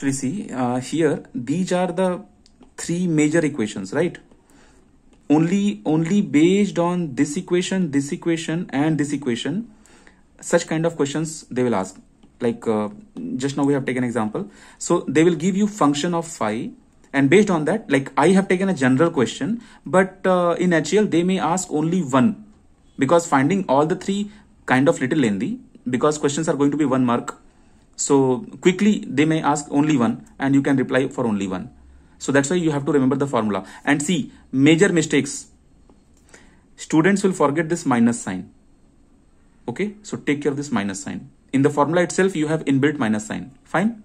actually see uh, here these are the three major equations right only only based on this equation this equation and this equation such kind of questions they will ask like uh, just now we have taken example so they will give you function of phi and based on that like i have taken a general question but uh, in HL they may ask only one because finding all the three kind of little lengthy because questions are going to be one mark so quickly they may ask only one and you can reply for only one. So that's why you have to remember the formula. And see, major mistakes. Students will forget this minus sign. Okay, so take care of this minus sign. In the formula itself, you have inbuilt minus sign. Fine.